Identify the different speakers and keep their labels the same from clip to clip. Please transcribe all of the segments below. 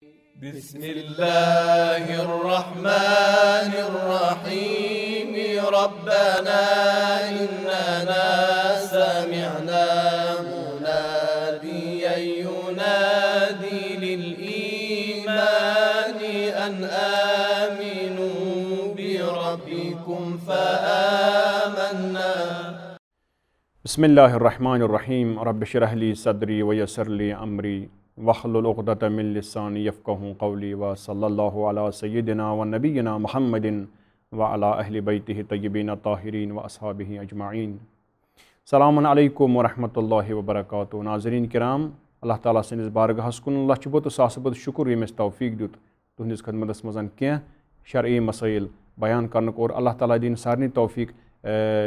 Speaker 1: بسم الله الرحمن الرحيم ربنا إننا سمعنا مناديا ينادي للإيمان أن آمنوا بربكم فآمنا بسم الله الرحمن الرحيم رب اشرح لي صدري ويسر لي أمري وحل العدت ملسان یفقہ قولی و صلی اللہ علیہ سیدنا و نبینا محمد و علی اہل بہ طیبین طاہرین و اصحبین اجمعین السلام علیکم ورحمۃ اللہ وبرکاتہ ناظرین کرام اللہ تعالیٰ سند بارگاہس کن لچھ ساس بد شکر یمس توفیق تہندس خدمت مز کنہ شرعی مسائل بیان کرنک اور اللہ تعالیٰ دین سارنی توفیق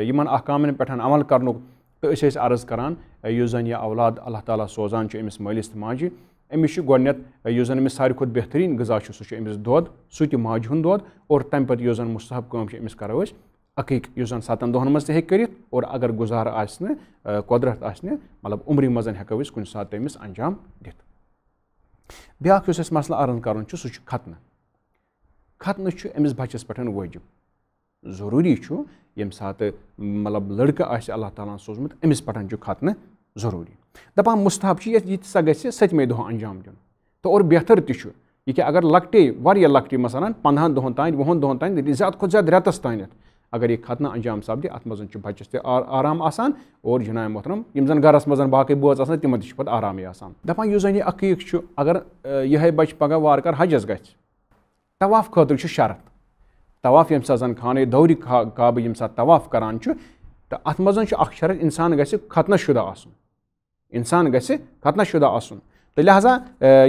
Speaker 1: یمن انقامن عمل کرنک تو اس عرض کران یس زن یہ اولاد اللہ تعالیٰ سوزان امس مالس ماجہ جی۔ یُس گتھ أمِس ساروی کھۄتہٕ بہتریٖن غذا چھُ چھُ سُہ سُہ أمِس دۄد دۄد تہِ ماجہِ ہُنٛد اور تَمہِ پَتہٕ یُس زَن مُستحب کٲم چھِ أمِس کَرو أسۍ عقیٖق یُس زَن سَتَن دۄہَن منٛز تہِ ہیٚکہِ کٔرِتھ اور اگر گُزارٕ آسہِ آسہِ نہٕ نہٕ قۄدرَت مطلب عُمرِ منٛز ہٮ۪کو أسۍ کُنہِ ساتہٕ تٔمِس اَنجام دِتھ بیٛاکھ یُس اَسہِ آمری عرض کَرُن چھُ سُہ چھُ ختنہٕ ختنہٕ چھُ أمِس بَچَس پٮ۪ٹھ وٲجِب ضٔروٗری چھُ ییٚمہِ ساتہٕ مطلب لٔڑکہٕ آسہِ اللہ تعالیٰ ہَن سوٗزمُت أمِس پٮ۪ٹھ چھُ ختنہٕ ضروٗری دَپان مُستحب یَتھ یہِ تہِ سا گژھِ سٔتمے دۄہ دیُن تہٕ اور بہتر تہِ چھُ یہِ کہِ اگر لۄکٹے واریاہ لکٹ مثلاً پنٛدہَن دۄہَن تانۍ وُہَن دۄہَن تانۍ زیادٕ کھۄتہٕ زیادٕ رٮ۪تَس تانٮ۪تھ اگر یہ خطنا انجام چھُ بَچَس تہِ آرام آسان اور محترم یِم زَن گَرَس منٛز باقٕے بٲژ آسان تِمَن تہِ چھِ پَتہٕ آرامٕے آسان دَپان یُس زَن یہِ عقیٖق چھُ اگر بَچہِ یہ بچہ پگہ گژھِ طواف خٲطرٕ چھُ شرط طواف ییٚمہِ ساتہٕ زَن زانے دورِ کابہٕ ییٚمہِ ساتہٕ طواف کَران چھُ تہٕ اَتھ منٛز چھُ اَکھ شرط اِنسان گژھِ ختنہٕ شُدہ آسُن انسان گھے خطنہ شدہ آسن تو لہذا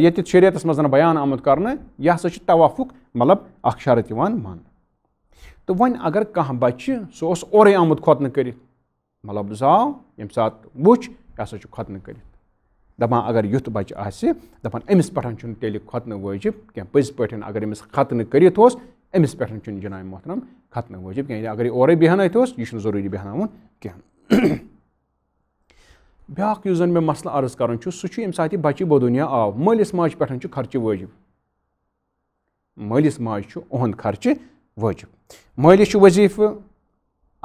Speaker 1: یہریعت مزان آمت کروافک مطلب اخرط مان تو وی اگر کچھ سو اور آمت خوت کراؤ مطلب یہ سات و اگر یھ بچہ آپس پھنٹہ تیل خطہ ووجب کھن پز پتنے کرم پھن ج محرم ختم ووجب کل اگر ارے بیان یہ ضروری بہنا کی بیاکھ یُس زَن مےٚ مسلہٕ عرض کَرُن چھُ چھُ سُہ ییٚمہِ ساتہٕ یہِ بَچہِ آو مٲلِس ماجہِ پٮ۪ٹھ چھُ خرچہِ وٲجِب مٲلِس ماجہِ چھُ مالس خرچہِ وٲجِب مٲلِس چھُ وظیٖفہٕ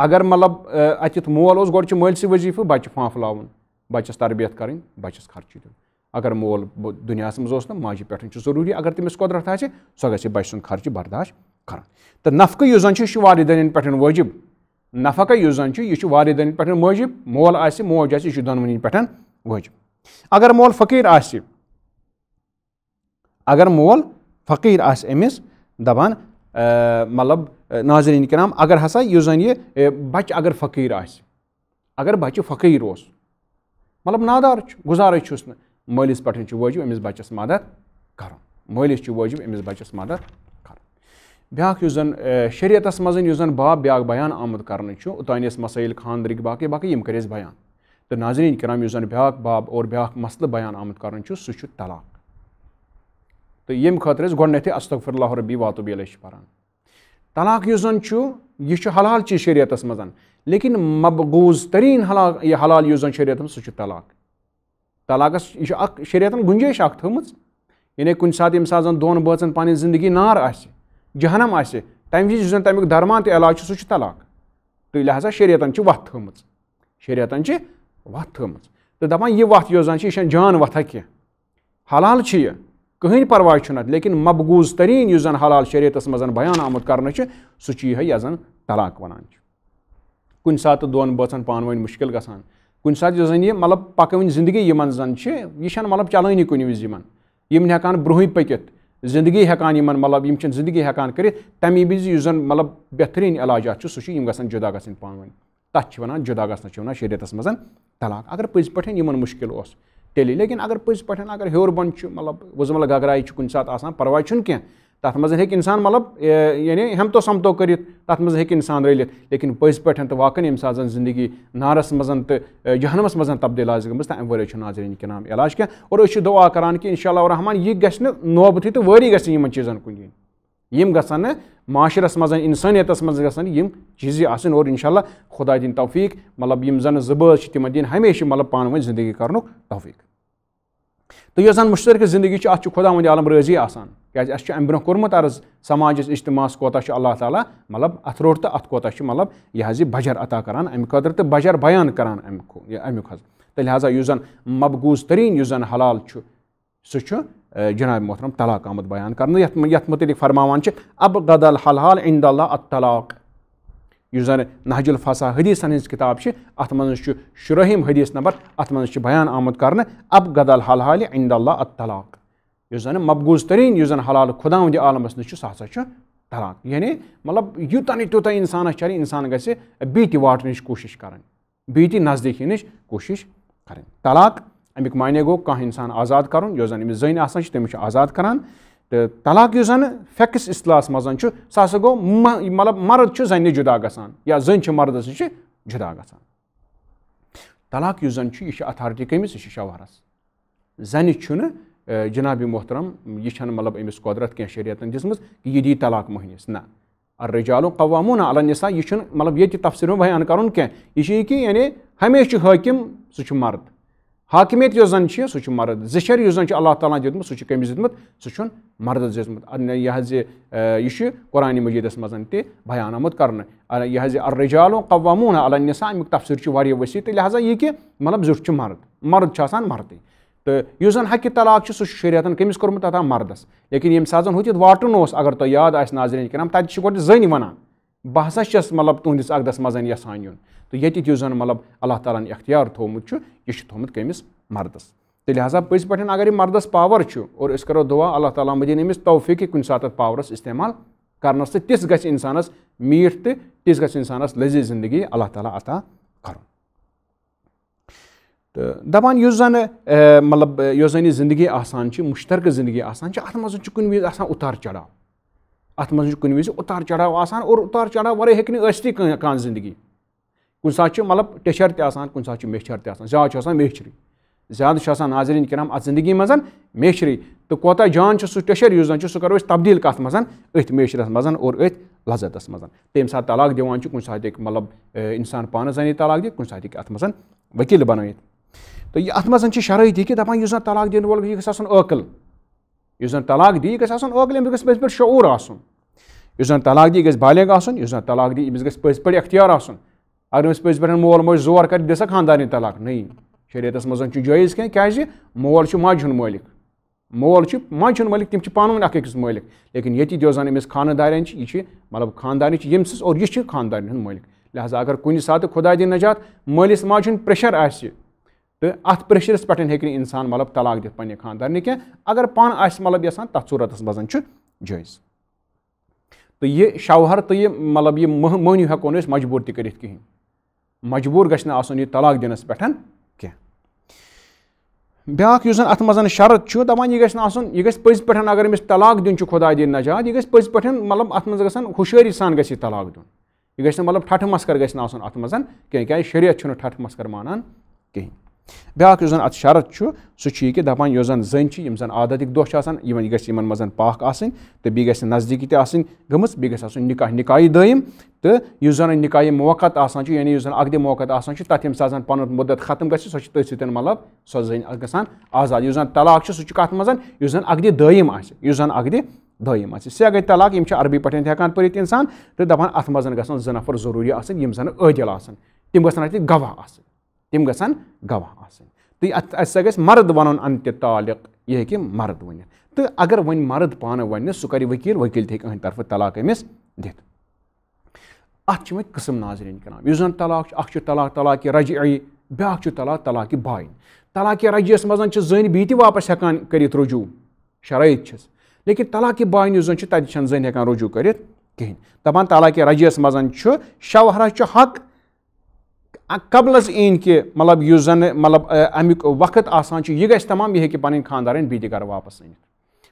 Speaker 1: اگر مطلب اتھ مول اوس گۄڈٕ چھُ اس وظیٖفہٕ بَچہِ پھانٛپھلاوُن بَچَس تربیت کَرٕنۍ بَچَس خرچہِ دیُن اگر مول دُنیاہَس منٛز اوس نہٕ ماجہِ پٮ۪ٹھ چھُ ضروٗری اگر تٔمِس قۄدرَت آسہِ سۄ گژھِ بَچہِ سُنٛد خرچہِ برداش کَرُن تہٕ نفقہٕ یُس زَن چھُ یہِ چھُ والدین پٮ۪ٹھ وٲجِب نفقہ یُس چھُ یہِ چھُ والدین پٮ۪ٹھ وٲجِب مول آسہِ موج آسہِ یہِ چھُ دۄنوٕنی پٮ۪ٹھ وٲجِب اگر مول فقیٖر آسہِ اگر مول فقیٖر آسہِ أمِس دَپان مطلب ناظریٖن کہنا اگر ہسا یُس یہِ بچہ اگر فقیٖر آسہِ اگر فقیٖر اوس مطلب نادار چھُ چھُس نہٕ مٲلِس پٮ۪ٹھ چھُ وٲجِب أمِس بَچَس مدد کَرُن مٲلِس چھُ وٲجِب أمِس بَچَس مدد بیٛاکھ یُس زَن شریعتَس منٛز یُس زَن باب بیٛاکھ بیان آمُت کرنہٕ چھُ اوٚتانۍ ٲسۍ مسٲیِل خانٛدرٕکۍ باقٕے باقٕے یِم کٔرۍ اَسہِ بیان تہٕ ناظریٖن کرام یُس زَن بیٛاکھ باب اور بیٛاکھ مسلہٕ بیان آمُت کرنہٕ چھُ سُہ چھُ طلاق تہٕ ییٚمہِ خٲطرٕ أسۍ گۄڈٕنٮ۪تھٕے اَستغفر اللہ ربی واتوبیل چھِ پَران طلاق یُس زَن چھُ یہِ چھُ حلال چیٖز شریعتَس منٛز لیکِن مبغوٗز تریٖن حلال یہِ حلال یُس زَن شریعتَس منٛز سُہ چھُ طلاق طلاقَس یہِ چھُ اَکھ شریعتَن گُنجٲیش اَکھ تھٲومٕژ یعنی کُنہِ ساتہٕ ییٚمہِ ساتہٕ زَن دۄن بٲژَن پَنٕنۍ زندگی نار آسہِ جہنم آسہ تمہ تک درمان علاج تعلات س ط لہذا شریعتن سے وقت شریعت سے وت تہ وی جان وتہ کن حال کہین پرواعت لیکن مقبوض ترینس زن حلال شریعت مزان آمت کرنے سے سہو یا زن طلق و کن سات دن بانو مشکل گانا کن سات مطلب پکوین زندگی زن کی یہ مطلب چلنی کن وزن ہکان برو پک زندگی ہیکان یمن مطلب یم زندگی ہیکان کرت تمی وز تمہ زن مطلب بہترین علاجات یم گان جدا گز پانی ورن ونان جدا ونان شریعتس من طلاق اگر پز پزی یمن مشکل تیلی لیکن اگر پز پاٹین اگر ہور بن مطلب وزمل غزم الگ گگائے کنات پوائے کی منٛز ہیٚکہِ انسان مطلب یعنی ہمتو سمتو تہٕ واقعن ییٚمہِ ساتہٕ زن زندگی نارس مطلم من تبدیل ناظرین گراعام علاج کینٛہہ اور أسۍ کہ دعا کر الحمان کُن یِنۍ یِم گژھن نہٕ گے منٛز چیز منٛز گژھن یِم انسانیت آسٕنۍ اور اِنشا اللہ خۄدا دِنۍ توفیٖق مطلب یِم زٕ بٲژ چھِ زبان دِنۍ ہمیشہ مطلب پانہٕ ؤنۍ زندگی کرن توفیٖق تو اس زن مشترکہ زندگی سے اتھا مند عالم رضی کس برہ کورز سماجی اجتماع کوتہ اللہ تعالیٰ مطلب اتروٹ تو اتہ مطلب یہ حاصل بجر عطا کر بجر بیان کر لہذا اس زن مبغوز ترین زن حلال سہر جناب محترم طلاق آمت بیان کرنا یعنی متعلق فرماوان کے اب غد اللہ اطلاق یُس زَن نہجُل فسا حدیٖثن ہٕنٛز کِتاب چھِ اَتھ منٛز چھُ شُرٲہِم حدیٖث نمبر اَتھ منٛز چھُ بیان آمُت کرنہٕ اب غدل حل حالہِ عند اللہ طلاق یُس زَن مقبوٗض تریٖن یُس زَن حلال خۄداوٕنٛدِ عالمَس نِش چھُ سُہ ہسا چھُ طلاق یعنی مطلب یوٗتاہ نہٕ تیوٗتاہ اِنسانَس چَلہِ اِنسان گژھِ بیٚیہِ تہِ واٹنٕچ کوٗشِش کَرٕنۍ بیٚیہِ تہِ نزدیٖک یِنٕچ کوٗشِش کَرٕنۍ طلاق اَمیُک معنے گوٚو کانٛہہ اِنسان آزاد کَرُن یُس زَن أمِس زٔنۍ آسان چھِ تٔمِس چھُ آزاد کران तलाक یُس زَن فیکٕس اصطلاحَس منٛز چھُ سُہ ہسا گوٚو مطلب مرد چھُ زَنہِ جُدا گژھان یا زٔنۍ چھِ مردَس نِش جُدا گژھان طلاق یُس زَن چھُ یہِ چھِ اَتھارٹی کٔمِس یہِ چھِ شَوہرَس زَنہِ چھُنہٕ جِنابِ محترم یہِ چھَنہٕ مطلب أمِس قۄدرَت کینٛہہ شریعتَن دِژمٕژ کہِ یہِ دی طلاق مٔہنِس نہ رِجالو قواموٗنا النِسا یہِ چھُنہٕ مطلب ییٚتہِ تفصیٖل بیان کَرُن کینٛہہ یہِ چھِ یہِ کہِ یعنی ہمیشہِ چھُ حٲکِم سُہ چھُ مرد حاکمیت یُس زن زن چھُ سُہ مرد چھُ اللہ تعالیٰ دیُتمُت دیُتمُت سُہ چھُ کٔمِس سُہ چھُن مردس دیُتمُت یہِ یہِ حظ چھُ قرآنہِ مجیٖدس منٛز تہِ بیان آمُت کرنہٕ یہِ حظ یہ قوامون امیُک عل چھُ واریاہ تفصر تہٕ لہٰذا یہِ کہِ مطلب زیُٹھ چھُ مرد مرد چھُ چھُ آسان مردٕے تہٕ یُس زن حقہِ طلاق سُہ چھُ شریعتن کٔمِس کوٚرمُت تعاعن مردس لیکِن ییٚمہِ ساتہٕ زن یم واٹُن اوس اگر تۄہہِ یاد آئی ناظرین کرم چھِ گۄڈٕ زٔنۍ ونان ہسا بہساس مطلب تہندس یُن تہٕ ییٚتہِ یُس زن مطلب اللہ تعالیٰ ہن اختیار تھوٚومُت تھوٚومُت چھُ چھُ یہِ کٔمِس مردس تہٕ ہسا پٔزۍ پٲٹھۍ اگر یہِ مردس پاور چھُ اور أسۍ کرو دُعا اللہ تعالیٰ مہٕ دِنۍ أمِس مدین امس توفیقی کئی پاورس استعمال کرنس کرنا تس گھر انسانس تہٕ تِژھ گژھِ گھنسان لٔزیٖز زندگی اللہ تعالیٰ عطا کرُن تہٕ دپان یُس زن مطلب یۄس زن یہِ زندگی آسان چھِ مُشترکہٕ زندگی آسان چھِ اتھ منٛز چھُ کُنہِ وِزِ آسان اُتار چڑاو अत मज कुन वज उतार चढ़ाव आसान और उतार चढ़ाव वे हेकि ऐसी कह जिंदगी कुन सात मतलब टेशर तान कुन सात मेचर तान ज्यादा मेचर ज्यादा नाजरीन कराम अत जिंदगी मज मेचर तो कोता जान सह टेशर यु जन सह करो तब्दील कत मज अथ मेचरस मज और अथ लजतस मज तम सा तलाक दिवान कुन सात मतलब इंसान पान जन तलाक दित कुन सात अत मज वकील बन तो यह अत मज शरायती कि दपान यु तलाक दिन वोल यह अकल یُس زَن طلاق دی یہِ گژھِ گژھِ آسُن عٲقل أمِس پٔزۍ پٲٹھۍ شعوٗر آسُن یُس زَن طلاق دی یہِ گژھِ بالغ آسُن یُس زَن طلاق دی أمِس گژھِ پٔزۍ پٲٹھۍ اختیار آسُن اگر أمِس پٔزۍ پٲٹھۍ مول موج زور کَرِ دِسا خاندان طلاق نٔے شریعتَس منٛز چھُ جٲیِز کینٛہہ کیٛازِ مول چھُ چھُ ماجہِ ماجہِ ہُنٛد ہُنٛد مٲلِک مٲلِک مول تِم چھِ ماج مال ماج پانی ملک لیکن چھِ یہِ چھِ مطلب چھِ ییٚمہِ سٕنٛز اور یہِ چھِ یہ ہُنٛد مٲلِک لہٰذا اگر کُنہِ ساتہٕ خۄدا دین نجات مٲلِس ماجہِ ہُنٛد پریشر آسہِ تو ات پریشرس پہ انسان مطلب طلاق دےت پاندار نکل اگر پن آپ مطلب یہ تس صورت مزا جی شوہر تو یہ مطلب یہ مونی ہکو مجبور ترت کہین مجبور گھناک دنس پہ منٛز شرط چھُ یہِ گژھِ نہٕ آسُن یہِ گژھِ پٔزۍ پٲٹھۍ اگر أمِس طلاق دیُن چھُ طا دِنۍ نجات یہِ گژھِ پٔزۍ پٲٹھۍ مطلب منٛز اتن ہوشیری سان گژھِ یہِ طلاق دیُن یہِ گژھِ نہٕ مطلب ٹھٹ مسکر منٛز کینٛہہ کیٛازِ شریعت چھُنہٕ ٹھٹھٕ مسکر مانان کِہیٖنۍ بیاکھ یُس زن ات شرط چھُ چھُ سُہ سی کہ دپان یا زن زن کی یہِ گژھِ گھن منٛز پاک آسٕنۍ آسٕنۍ تہٕ بیٚیہِ بیٚیہِ گژھِ گژھِ نزدیٖکی تہِ گٔمٕژ آن گزدیک نکاح نکاہی دایم تو اس نکائے موقت چھُ یعنی یُس اس آسان چھُ تک ییٚمہِ ساتہٕ زن پن مُدت ختم گژھِ سۄ چھِ تٔتھۍ سۭتۍ مطلب سۄ زٔنۍ گژھان آزاد یُس زن طلق سات مزا اکدی دایم اکد دہس سہ طلاق یِم چھِ عربی پٲٹھۍ تہِ ہٮ۪کان پٔرِتھ اِنسان تہٕ دَپان اَتھ منٛز گژھن زٕ نفر ضروٗری آسٕنۍ یِم زَن عٲدِل ضروری تِم گژھن اَتہِ گواہ آسٕنۍ تم گھن گواہ آن سا گھ مرد ون ان تعلق یہ مرد ورنت تو اگر ون مرد پانہ ون سہ کر وکیل غکیل تک طرف طلاق امس دت قسم ناظرین اس زن طلاق اخ طلاق طلاق رجعی بیا طلاق طلاق باین طلاق رجیس مجھ سے زن بھی واپس ہیکان کرت رجوع شرائط چھس لیکن طلاق باین بانس زن تتہ زن ہیکان رجوع کرت کہین دپان طلاق رس من شوہرہ حق قبلز این کہ مطلب یُس زن مطلب امیُک وقت آسان چھُ یہِ گژھِ تمام یہِ ہیٚکہِ پَنٕنۍ خانٛدارٕنۍ بیٚیہِ تہِ گَرٕ واپَس أنِتھ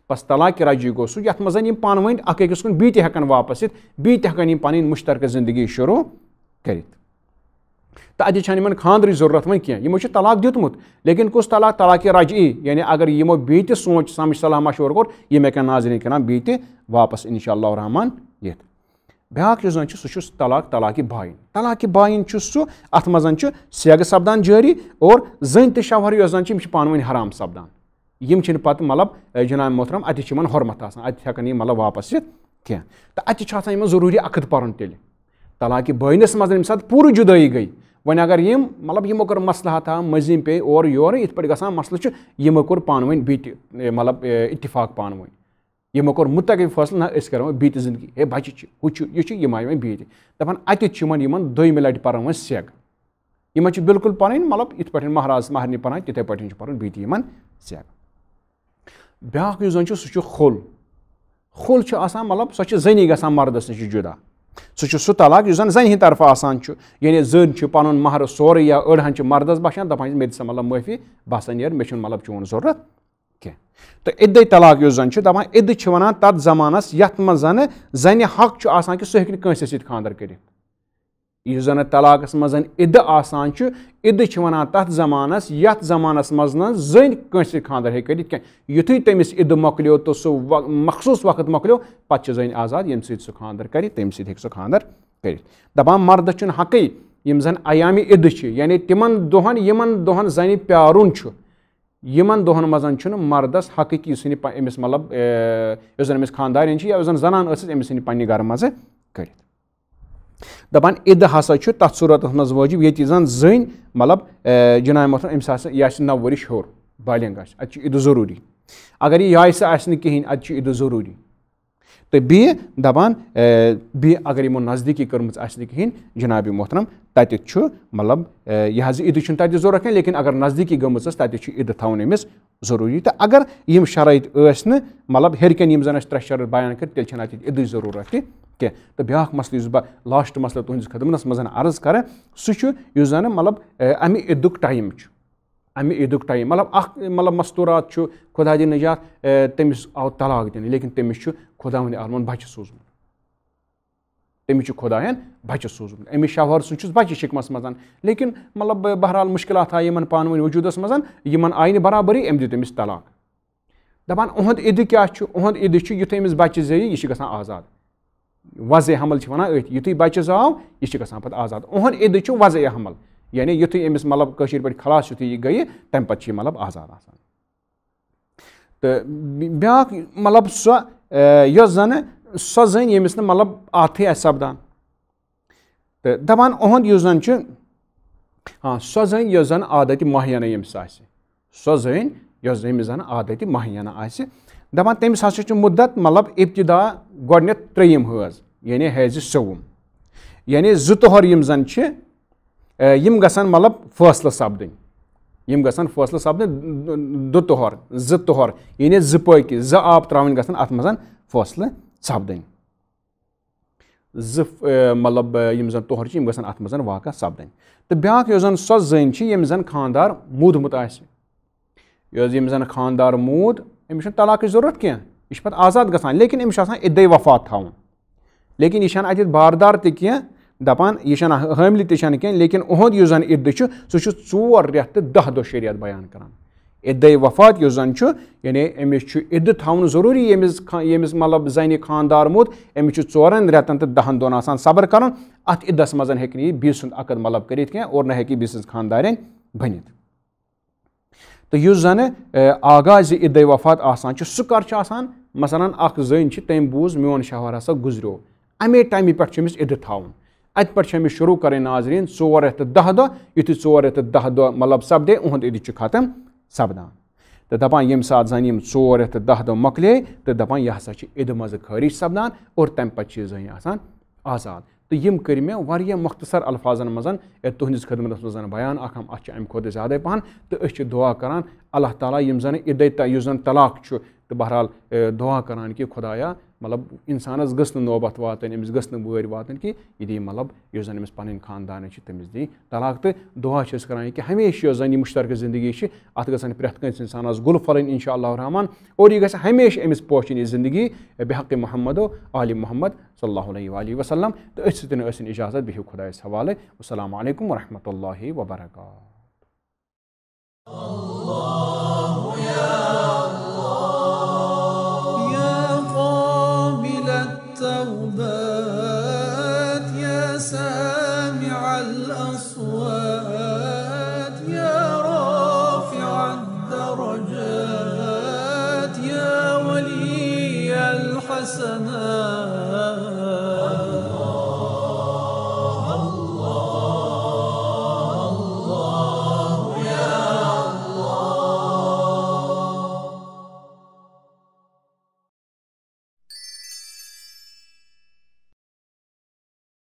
Speaker 1: بَس طلاق رَجی گوٚو سُہ یَتھ منٛز یِم پانہٕ ؤنۍ اَکھ أکِس کُن بیٚیہِ تہِ ہٮ۪کَن واپَس یِتھ بیٚیہِ تہِ ہٮ۪کَن یِم پَنٕنۍ مُشترکہٕ زندگی شروٗع کٔرِتھ تہٕ اَتہِ چھَنہٕ یِمَن خانٛدرٕچ ضروٗرت وۄنۍ کینٛہہ یِمو چھُ طلاق دیُتمُت لیکِن کُس طلاق طلاقہِ رَجی یعنی اگر یِمو بیٚیہِ تہِ سونٛچ سَمٕجھ صلاح مَشوَر کوٚر یِم ہٮ۪کَن ناظریٖن کَران بیٚیہِ تہِ واپَس اِنشاء اللہ رحمان یِتھ بیااق سس طلاک طلاکہ باین طلاکہ باین ست مزہ سیگ سپدان جی اوور زن تہر یا زبان پانی ورن حرام سپدان پہ مطلب جنام محترم اتنے حرمت آکن مطلب واپس دینا ضروری اخت پلاکہ باینس مزہ پوری جدی گئی وقت موقع مسلح حتہ مزیم پہ اوور ات پہ گا مسلسل موقع پانونی بہت مطلب اتفاق پانو यमो कोर मुतकि फैसला ना इस करो बीत जिंदगी हे बच यह यम आये वन बीत दपान अतम दोम लटि पर्न वन सेक यम बिल्कुल पन मतलब इत पे महाराज महारनी पर्न तिथे पे पर्न बीत यम सेक ब्या जन सह खोल खोल मतलब सो जनी ग मर्दस नश जुदा सह सह तलाक जन जन हंद तरफ आसान यानी जन पन महर सोरे या अड़हन मर्दस बसान दपान मे दसा मतलब माफी बह सा नर मे मतलब चोन जरूरत کینٛہہ تہٕ اِدے طلاق یُس زَن چھُ دَپان اِدٕ چھِ وَنان تَتھ زَمانَس یَتھ منٛز زَنہٕ زَنہِ حق چھُ آسان کہِ سُہ ہیٚکہِ نہٕ کٲنٛسہِ سۭتۍ خاندَر کٔرِتھ یُس زَنہٕ طلاقَس منٛز اِدٕ آسان چھُ اِدٕ چھِ وَنان تَتھ زَمانَس یَتھ زَمانَس منٛز نہٕ زٔنۍ کٲنٛسہِ سۭتۍ خاندَر ہیٚکہِ کٔرِتھ کینٛہہ یُتھُے تٔمِس اِدٕ مۄکلیو تہٕ سُہ مخصوٗص وقت مۄکلیو پَتہٕ چھِ زٔنۍ آزاد ییٚمہِ سۭتۍ سُہ خاندَر کَرِ تمہِ سۭتۍ ہیٚکہِ سُہ خاندَر کٔرِتھ دَپان مَردَس چھُنہٕ حقٕے یِم زَن ایامہِ اِدٕ چھِ یعنی تِمَن دۄہَن یِمَن دۄہَن زَنہِ پیارُن چھُ یمن دۄہن منٛز چھُنہٕ مردس حقیقی أمِس مطلب یُس زن مطلب، مطلب أمِس امس چھِ یا یُس زن زنان أمِس ثمس ین گرٕ منٛزٕ کٔرِتھ دپان عد ہسا چھُ تس صورت منٛز وٲجِب ییٚتہِ زن زٔنۍ مطلب جنائ متھن امس یہ نو ورش چھُ عِدٕ اتضی اگر یہِ یہِ آسہِ آسہِ نہٕ کِہیٖنۍ چھُ عِدٕ ضروری تو آسہِ نہٕ کِہیٖنۍ جنابی محترم چھُ مطلب یہِ حظ عیٖدٕ چھُنہٕ تَتہِ ضوٚرَتھ کل لیکِن اگر نزدیٖکی گٔمٕژ ٲس تَتہِ چھُ عیٖدٕ تھاوُن أمِس ضروری تہٕ اگر یِم یِم شرٲیط ٲسۍ نہٕ مطلب ہیٚرِکٮ۪ن زَن اَسہِ ترٛےٚ شرط بیان تیٚلہِ چھَنہٕ اَتہِ عیٖدٕچ تہِ کینٛہہ تہٕ بیٛاکھ مسلہٕ یُس بہٕ لاسٹ مسلہٕ تُہٕنٛدِس خدمت منٛز عرض کَرٕ سُہ چھُ یُس زَن مطلب اَمہِ عیٖدُک ٹایم چھُ अमि ईदुक टाइम मतलब अख मतलब मस्तूरात खुदा दि निजात तमिस आव तलाक दिन लेकिन तमिस खुदा आलमन बच्चे सूजमुत तमिस खुदायन बच्चे सूजमुत अमिस शहर सुन बच्चे शिकमस मज लेकिन मतलब बहरहाल मुश्किल आए इन पान वजूदस मज इन आयि न बराबरी अम दि तमिस तलाक दपान उहद ईद क्या उहद ईद युथ अमिस बच्चे जे यह ग आज़ाद वजे हमल वन अथ युथ बच्चे आव यह ग आज़ाद उहद ईद वजे हमल یعنی یُتھُے أمِس مطلب کٲشِر پٲٹھۍ خلاص یُتھُے یہِ گٔیہِ تَمہِ پَتہٕ چھِ یہِ مطلب آزاد آسان تہٕ بیٛاکھ مطلب سۄ یۄس زَنہٕ سۄ زٔنۍ ییٚمِس نہٕ مطلب اَتھٕے آسہِ سَپدان تہٕ دَپان أہُنٛد یُس زَن چھُ ہاں سۄ زٔنۍ یۄس زَن عادتہِ ماہِیانہٕ ییٚمِس آسہِ سۄ زٔنۍ یۄس ییٚمِس زَن عادتہِ ماہِیانہٕ آسہِ دَپان تٔمِس ہَسا چھُ مُدت مطلب اِبتدا گۄڈٕنٮ۪تھ ترٛیٚیِم حٲض یعنی حیزِ سوم یعنی زٕ تۄہر یِم زَن چھِ यिम गसन मतलब फैसलह सपदन यिम गसन फैसलह सपदन दु तोहर जु तोहर यानी जु पकि जु आब त्रावन गसन अत मज फैसलह सपदन जु मतलब यम जन तोहर यम गसन अत मज वाक़ सपदन तो ब्या जन सो जन यम जन खानदार मूदमुत आम जन खानदार मूद अमिश तलाक जरूरत कह यह आज़ाद गसान लेकिन अमिश इद्दे वफात थावन लेकिन यह अत बारदार त دپان یہ حامل تین لیکن اہد سور رہ دہ شریعت بیان کر عطی وفات جو زن یعنی امریک ضروری خاص مطلب زن خاندار موت امسن ریتن تو دہن آسان صبر کر عدس منحصر یہ بی سن عقد مطلب اور نہ کراندار بنتھ تو آغاز عدی وفات آسان آ آسان مثلاً ان تم بوز مون شہر ہسا گزریو امے ٹائم پدت تھن अत पे शुरू करें नाजरीन ओर रेत दह दह यु ओर रेत दह दह मतलब सपदे उहद इद खत्म सपदान तो दपान यम सात जन यम ओर रेत दह दह मकले तो दपान यह हसा इद मज खरिज सपदान और तम पे जन आसान आज़ाद तो यम कर मे वारिया मुख्तसर अल्फाजन मज तुहंदिस खदमत मज बयान अख हम अम खुद ज्यादा पहन तो दुआ करान اللہ تعالیٰ یُس طلاق چھُ تہٕ بہرحال دعا کر کہِ خۄدایا مطلب اِنسانَس گٔژھ گٔژھ نہٕ نہٕ واتٕنۍ واتٕنۍ أمِس وٲرۍ یہِ انسان گوبت وس نکل وی دلبس پاندان سے تم دل تو دعا زَن یہِ مشترکہ زندگی چھِ اَتھ گژھن پرٛٮ۪تھ کٲنٛسہِ اِنسانَس گُل ان اِنشاء اللہ الرحمان اور یہِ گژھِ ہمیشہِ أمِس پوشِنۍ یہِ زندگی بحق محمد و عالم محمد صلی السلم تو ات سنسن اجازت بہو خدا سوال السلام علیکم و رحمۃ اللہ وبرکاتہ Allah.